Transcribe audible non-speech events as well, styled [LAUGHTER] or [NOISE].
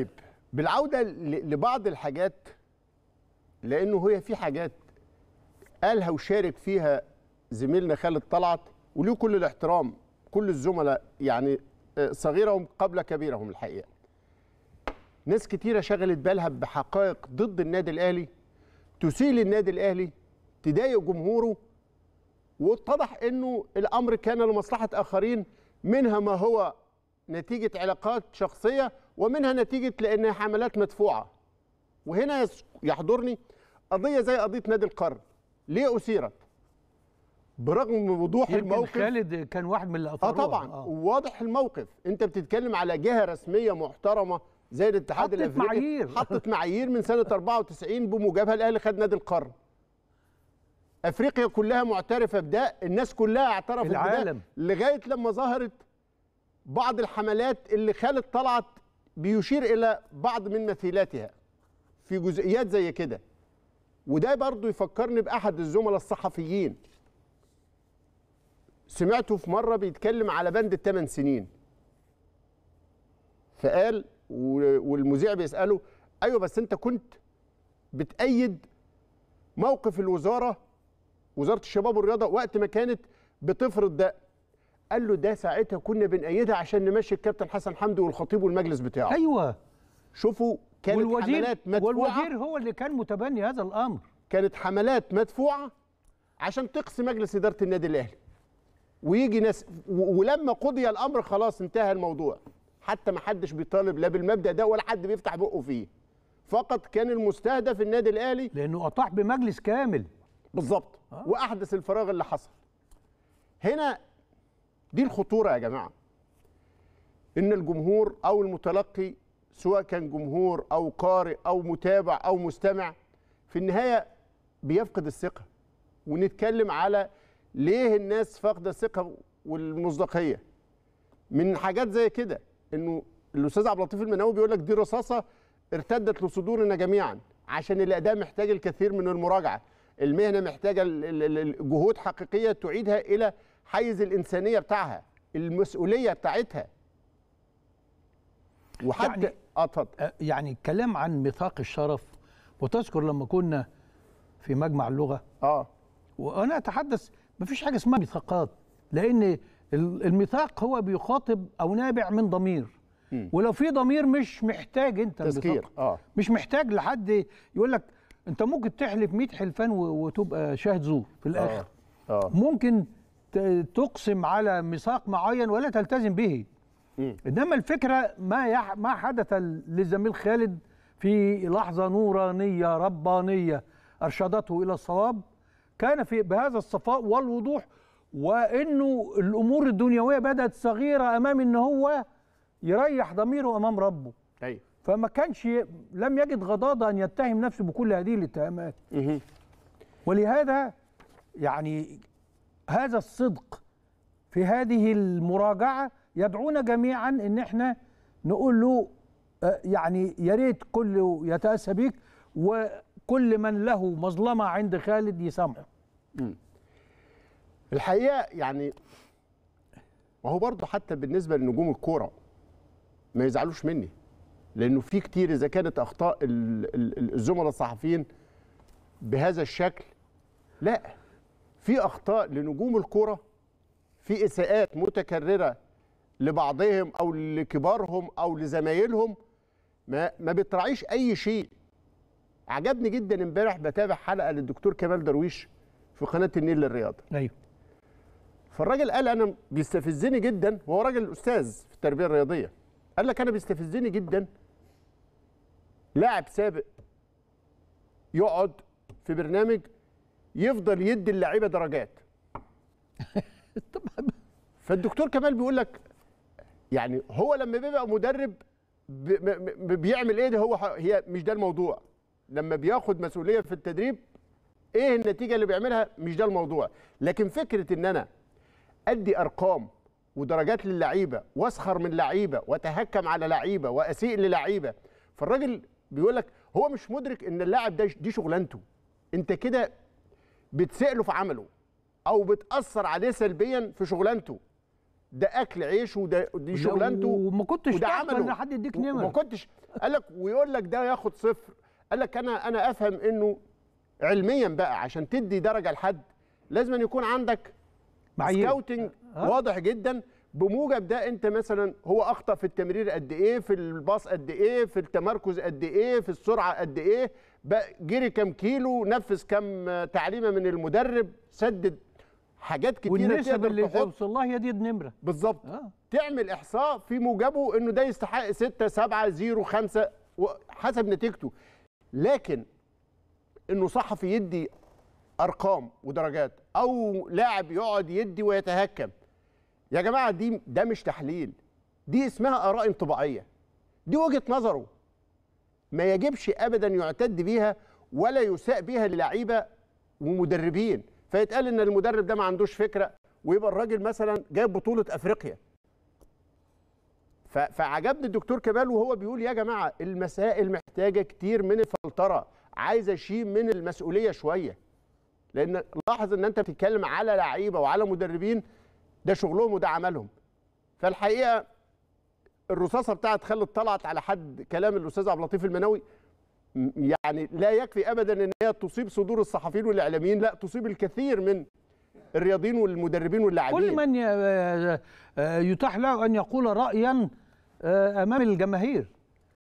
طيب بالعوده لبعض الحاجات لانه هي في حاجات قالها وشارك فيها زميلنا خالد طلعت وله كل الاحترام كل الزملاء يعني آه، صغيرهم قبل كبيرهم الحقيقه. ناس كتيره شغلت بالها بحقائق ضد النادي الاهلي تسيء للنادي الاهلي تضايق جمهوره واتضح انه الامر كان لمصلحه اخرين منها ما هو نتيجه علاقات شخصيه ومنها نتيجه لان حملات مدفوعه وهنا يحضرني قضيه زي قضيه نادي القرن ليه اسيرت برغم وضوح الموقف خالد كان واحد من اللي اه طبعا آه. واضح الموقف انت بتتكلم على جهه رسميه محترمه زي الاتحاد حطت الافريقي معايير حطت معايير من سنه 94 بموجبها الاهلي خد نادي القرن افريقيا كلها معترفه بده الناس كلها اعترفت العالم. بده لغايه لما ظهرت بعض الحملات اللي خالد طلعت بيشير الى بعض من مثيلاتها في جزئيات زي كده وده برضو يفكرني باحد الزملاء الصحفيين سمعته في مره بيتكلم على بند الثمان سنين فقال والمذيع بيساله ايوه بس انت كنت بتأيد موقف الوزاره وزاره الشباب والرياضه وقت ما كانت بتفرض ده قال له ده ساعتها كنا بنأيدها عشان نمشي الكابتن حسن حمدي والخطيب والمجلس بتاعه ايوه شوفوا كانت والوزير حملات مدفوعه والوزير هو اللي كان متبني هذا الامر كانت حملات مدفوعه عشان تقصي مجلس اداره النادي الاهلي ويجي ناس ولما قضي الامر خلاص انتهى الموضوع حتى ما حدش بيطالب لا بالمبدا ده ولا حد بيفتح بقه فيه فقط كان المستهدف النادي الاهلي لانه اطاح بمجلس كامل بالظبط آه. واحدث الفراغ اللي حصل هنا دي الخطورة يا جماعة إن الجمهور أو المتلقي سواء كان جمهور أو قارئ أو متابع أو مستمع في النهاية بيفقد الثقة ونتكلم على ليه الناس فاقدة الثقة والمصداقية من حاجات زي كده إنه الأستاذ عبد اللطيف المناوي بيقول لك دي رصاصة ارتدت لصدورنا جميعا عشان الأداء محتاج الكثير من المراجعة المهنة محتاجة جهود حقيقية تعيدها إلى حيز الانسانيه بتاعها المسؤوليه بتاعتها وحتى يعني اتفضل يعني الكلام عن ميثاق الشرف وتذكر لما كنا في مجمع اللغه اه وانا اتحدث ما فيش حاجه اسمها ميثاقات لان الميثاق هو بيخاطب او نابع من ضمير م. ولو في ضمير مش محتاج انت تذكير آه. مش محتاج لحد يقول لك انت ممكن تحلف 100 حلفان وتبقى شاهد زور في الاخر آه. آه. ممكن تقسم على ميثاق معين ولا تلتزم به انما الفكره ما يح ما حدث للزميل خالد في لحظه نورانيه ربانيه ارشدته الى الصواب كان في بهذا الصفاء والوضوح وانه الامور الدنيويه بدات صغيره امام ان هو يريح ضميره امام ربه هي. فما كانش لم يجد غضاضه ان يتهم نفسه بكل هذه الاتهامات ولهذا يعني هذا الصدق في هذه المراجعة يدعونا جميعا ان احنا نقول له آه، يعني يا ريت كله يتأسى بيك وكل من له مظلمة عند خالد يسامحه الحقيقة يعني وهو برضه حتى بالنسبة لنجوم الكورة ما يزعلوش مني لأنه في كتير إذا كانت أخطاء الزملاء الصحفيين بهذا الشكل لا في اخطاء لنجوم الكره في اساءات متكرره لبعضهم او لكبارهم او لزمايلهم ما ما بتراعيش اي شيء عجبني جدا امبارح بتابع حلقه للدكتور كمال درويش في قناه النيل للرياضه ايوه فالراجل قال انا بيستفزني جدا وهو راجل استاذ في التربيه الرياضيه قال لك انا بيستفزني جدا لاعب سابق يقعد في برنامج يفضل يدي اللعيبه درجات [LAUGHS] طبعا فالدكتور كمال بيقول لك يعني هو لما بيبقى مدرب بيعمل ايه ده هو هي مش ده الموضوع لما بياخد مسؤوليه في التدريب ايه النتيجه اللي بيعملها مش ده الموضوع لكن فكره ان انا ادي ارقام ودرجات للعيبه واسخر من لعيبه واتهكم على لعيبه واسيء للعيبه فالراجل بيقول لك هو مش مدرك ان اللاعب ده دي شغلانته انت كده بتسأله في عمله او بتاثر عليه سلبيا في شغلانته ده اكل عيش وده دي شغلانته وما كنتش وده عمله حد يديك نمر وما كنتش قال لك ويقول لك ده ياخد صفر قال لك انا انا افهم انه علميا بقى عشان تدي درجه لحد لازم أن يكون عندك سكاوتنج آه. واضح جدا بموجب ده انت مثلا هو اخطا في التمرير قد ايه في الباص قد ايه في التمركز قد ايه في السرعه قد ايه جري كم كيلو نفذ كم تعليمه من المدرب سدد حاجات كتيره والنسب اللي توصل لها هي دي النمره بالظبط آه. تعمل احصاء في موجبه انه ده يستحق 6 7 0 5 حسب نتيجته لكن انه صحفي يدي ارقام ودرجات او لاعب يقعد يدي ويتهكم يا جماعه دي ده مش تحليل دي اسمها اراء انطباعيه دي وجهه نظره ما يجبش ابدا يعتد بيها ولا يساء بيها للعيبه ومدربين فيتقال ان المدرب ده ما عندوش فكره ويبقى الراجل مثلا جايب بطوله افريقيا فعجبني الدكتور كمال وهو بيقول يا جماعه المسائل محتاجه كتير من الفلتره عايزه شيء من المسؤوليه شويه لان لاحظ ان انت بتتكلم على لعيبه وعلى مدربين ده شغلهم وده عملهم فالحقيقه الرصاصه بتاعت خالد طلعت على حد كلام الاستاذ عبد اللطيف المناوي يعني لا يكفي ابدا ان هي تصيب صدور الصحفيين والاعلاميين لا تصيب الكثير من الرياضيين والمدربين واللاعبين كل من آه، آه، يتاح له ان يقول رايا آه، امام الجماهير